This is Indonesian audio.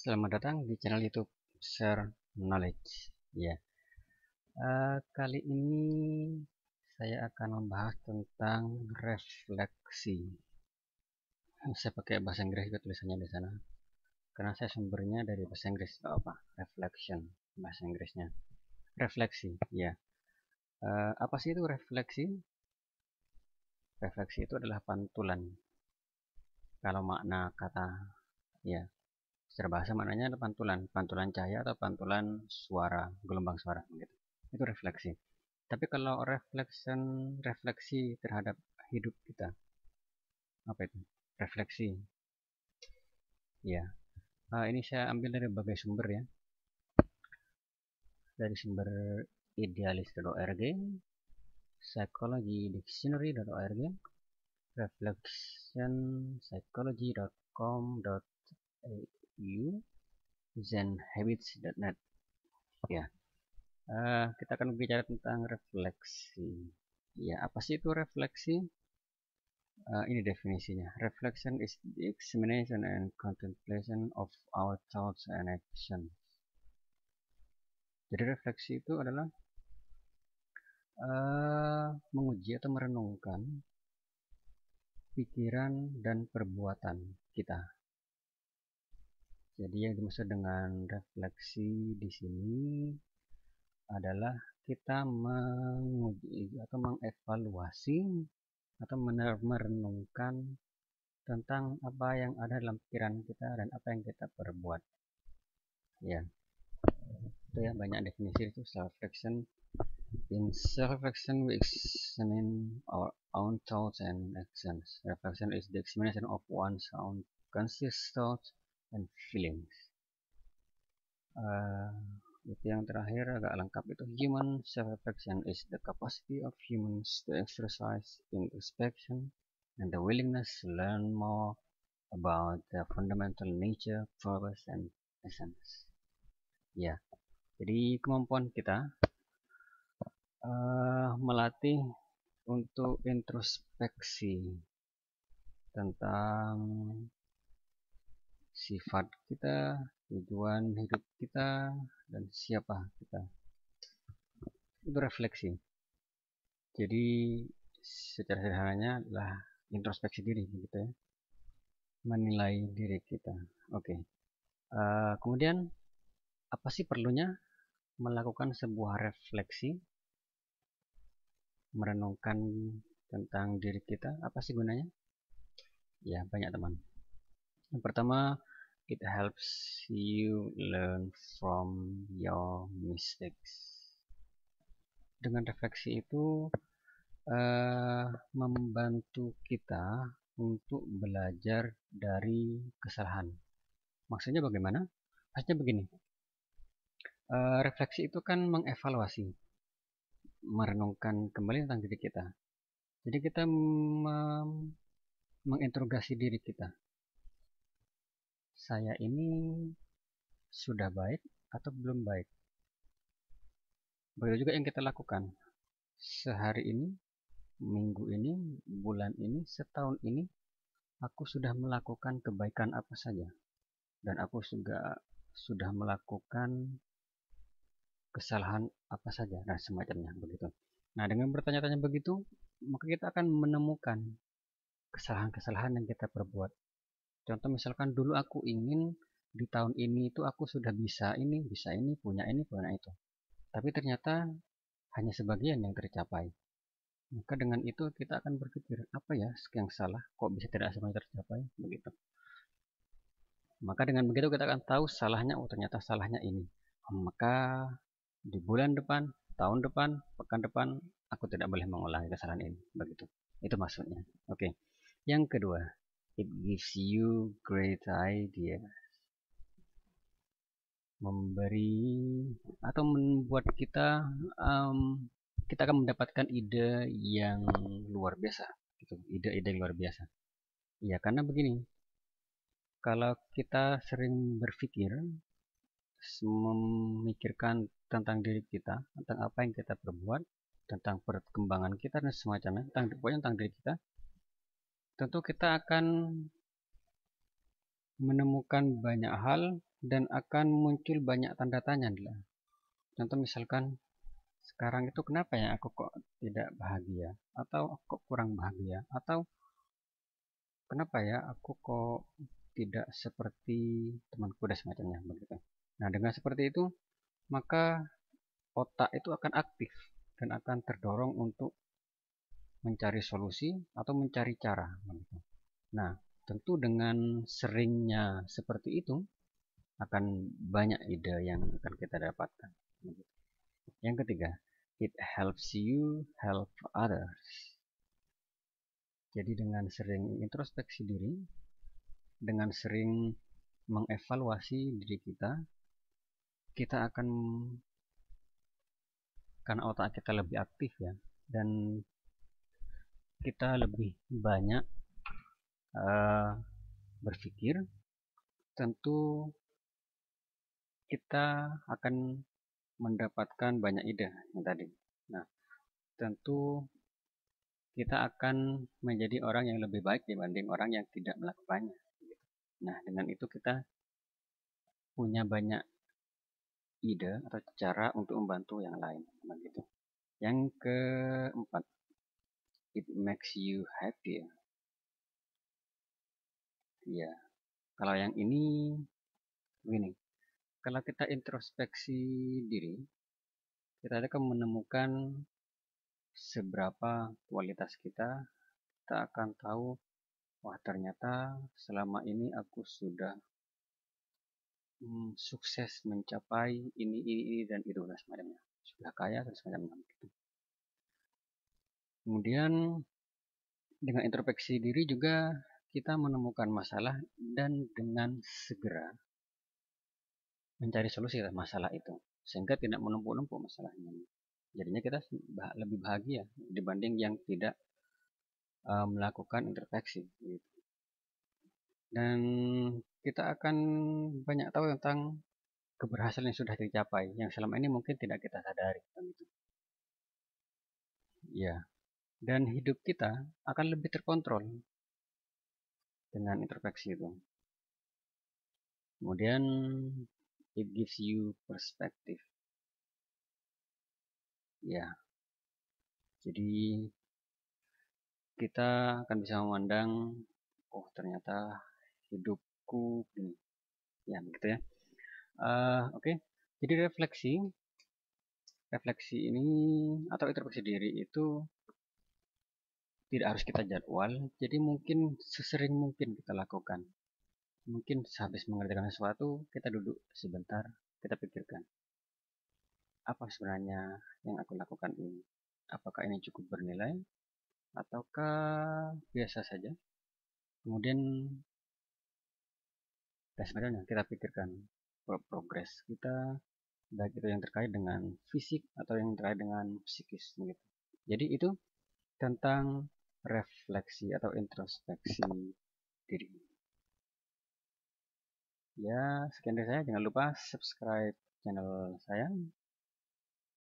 Selamat datang di channel YouTube Share Knowledge. Ya, yeah. kali ini saya akan membahas tentang refleksi. Saya pakai bahasa Inggris juga tulisannya di sana, karena saya sumbernya dari bahasa Inggris. Oh, apa? Reflection, bahasa Inggrisnya. Refleksi. Ya. Yeah. apa sih itu refleksi? Refleksi itu adalah pantulan. Kalau makna kata, ya secara bahasa maknanya ada pantulan pantulan cahaya atau pantulan suara gelombang suara gitu itu refleksi tapi kalau reflection refleksi terhadap hidup kita apa itu refleksi ya uh, ini saya ambil dari berbagai sumber ya dari sumber idealis.org psychologydictionary.org reflectionpsychology.com.org you zenhabits.net ya uh, kita akan bicara tentang refleksi ya apa sih itu refleksi uh, ini definisinya reflection is the examination and contemplation of our thoughts and actions jadi refleksi itu adalah uh, menguji atau merenungkan pikiran dan perbuatan kita jadi yang dimaksud dengan refleksi di sini adalah kita menguji atau mengevaluasi atau merenungkan tentang apa yang ada dalam pikiran kita dan apa yang kita perbuat. Ya. Itu ya banyak definisi itu self reflection. In self reflection we examine our own thoughts and actions. Reflection is the examination of one's own conscious thoughts and feelings uh, itu yang terakhir agak lengkap itu human self-reflection is the capacity of humans to exercise introspection and the willingness to learn more about the fundamental nature, purpose, and essence. Ya, yeah. jadi kemampuan kita uh, melatih untuk introspeksi tentang sifat kita, tujuan hidup kita, dan siapa kita. Itu refleksi. Jadi secara sederhananya adalah introspeksi diri gitu ya. Menilai diri kita. Oke. Okay. Uh, eh, kemudian apa sih perlunya melakukan sebuah refleksi? Merenungkan tentang diri kita, apa sih gunanya? Ya, banyak teman. Yang pertama, It helps you learn from your mistakes. Dengan refleksi itu uh, membantu kita untuk belajar dari kesalahan. Maksudnya bagaimana? Maksudnya begini. Uh, refleksi itu kan mengevaluasi, merenungkan kembali tentang diri kita. Jadi kita menginterogasi diri kita saya ini sudah baik atau belum baik. Begitu juga yang kita lakukan. Sehari ini, minggu ini, bulan ini, setahun ini, aku sudah melakukan kebaikan apa saja. Dan aku juga sudah melakukan kesalahan apa saja dan nah, semacamnya begitu. Nah, dengan bertanya-tanya begitu, maka kita akan menemukan kesalahan-kesalahan yang kita perbuat contoh misalkan dulu aku ingin di tahun ini itu aku sudah bisa ini bisa ini punya ini punya itu tapi ternyata hanya sebagian yang tercapai maka dengan itu kita akan berpikir apa ya yang salah kok bisa tidak semuanya tercapai begitu maka dengan begitu kita akan tahu salahnya oh ternyata salahnya ini maka di bulan depan tahun depan pekan depan aku tidak boleh mengulangi kesalahan ini begitu itu maksudnya oke yang kedua It gives you great idea Memberi atau membuat kita um, kita akan mendapatkan ide yang luar biasa, gitu. Ide-ide luar biasa. Ya karena begini, kalau kita sering berpikir memikirkan tentang diri kita, tentang apa yang kita perbuat, tentang perkembangan kita dan semacamnya, tentang pokoknya tentang diri kita, tentu kita akan menemukan banyak hal dan akan muncul banyak tanda tanya adalah contoh misalkan sekarang itu kenapa ya aku kok tidak bahagia atau aku kok kurang bahagia atau kenapa ya aku kok tidak seperti temanku dan semacamnya begitu nah dengan seperti itu maka otak itu akan aktif dan akan terdorong untuk mencari solusi atau mencari cara. Gitu. Nah, tentu dengan seringnya seperti itu akan banyak ide yang akan kita dapatkan. Gitu. Yang ketiga, it helps you help others. Jadi dengan sering introspeksi diri, dengan sering mengevaluasi diri kita, kita akan karena otak kita lebih aktif ya dan kita lebih banyak uh, berpikir tentu kita akan mendapatkan banyak ide yang tadi nah tentu kita akan menjadi orang yang lebih baik dibanding orang yang tidak melakukannya nah dengan itu kita punya banyak ide atau cara untuk membantu yang lain begitu nah, yang keempat it makes you happy ya kalau yang ini gini kalau kita introspeksi diri kita akan menemukan seberapa kualitas kita kita akan tahu wah ternyata selama ini aku sudah hmm, sukses mencapai ini ini ini dan itu dan semacamnya sudah kaya dan semacamnya gitu Kemudian dengan introspeksi diri juga kita menemukan masalah dan dengan segera mencari solusi atas masalah itu sehingga tidak menumpuk-numpuk masalahnya. Jadinya kita lebih bahagia dibanding yang tidak uh, melakukan introspeksi gitu. Dan kita akan banyak tahu tentang keberhasilan yang sudah dicapai yang selama ini mungkin tidak kita sadari Ya, dan hidup kita akan lebih terkontrol dengan introspeksi itu. Kemudian it gives you perspective. Ya. Jadi kita akan bisa memandang oh ternyata hidupku ini, Ya, gitu ya. Uh, oke. Okay. Jadi refleksi refleksi ini atau introspeksi diri itu tidak harus kita jadwal jadi mungkin sesering mungkin kita lakukan mungkin sehabis mengerjakan sesuatu kita duduk sebentar kita pikirkan apa sebenarnya yang aku lakukan ini apakah ini cukup bernilai ataukah biasa saja kemudian dashboard yang kita pikirkan progres kita baik itu yang terkait dengan fisik atau yang terkait dengan psikis gitu. jadi itu tentang refleksi atau introspeksi diri. Ya, sekian dari saya. Jangan lupa subscribe channel saya